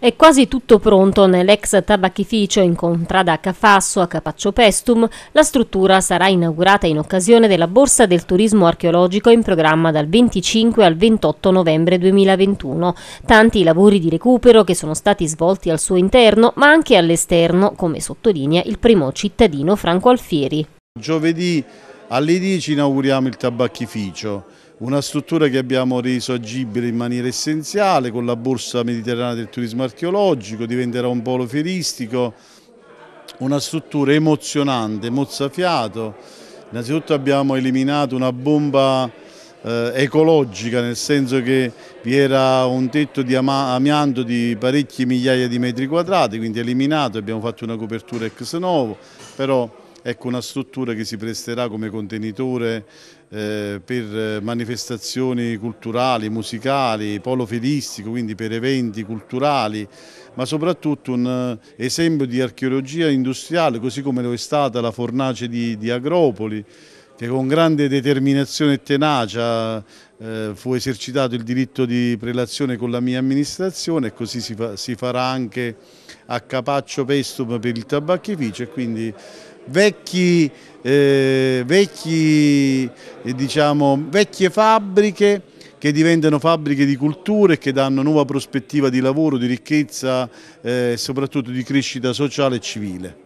È quasi tutto pronto nell'ex tabacchificio in contrada a Cafasso a Capaccio Pestum. La struttura sarà inaugurata in occasione della Borsa del Turismo Archeologico in programma dal 25 al 28 novembre 2021. Tanti lavori di recupero che sono stati svolti al suo interno ma anche all'esterno, come sottolinea il primo cittadino Franco Alfieri. Giovedì alle 10 inauguriamo il tabacchificio una struttura che abbiamo reso agibile in maniera essenziale con la borsa mediterranea del turismo archeologico, diventerà un polo fieristico, una struttura emozionante, mozzafiato. Innanzitutto abbiamo eliminato una bomba eh, ecologica, nel senso che vi era un tetto di amianto di parecchie migliaia di metri quadrati, quindi eliminato, abbiamo fatto una copertura ex novo, però ecco una struttura che si presterà come contenitore eh, per manifestazioni culturali, musicali, polo felistico, quindi per eventi culturali, ma soprattutto un eh, esempio di archeologia industriale, così come lo è stata la fornace di, di Agropoli, che con grande determinazione e tenacia eh, fu esercitato il diritto di prelazione con la mia amministrazione e così si, fa, si farà anche a Capaccio Pestum per il tabacchificio e quindi vecchi, eh, vecchi, eh, diciamo, vecchie fabbriche che diventano fabbriche di culture e che danno nuova prospettiva di lavoro, di ricchezza eh, e eh, soprattutto di crescita sociale e civile.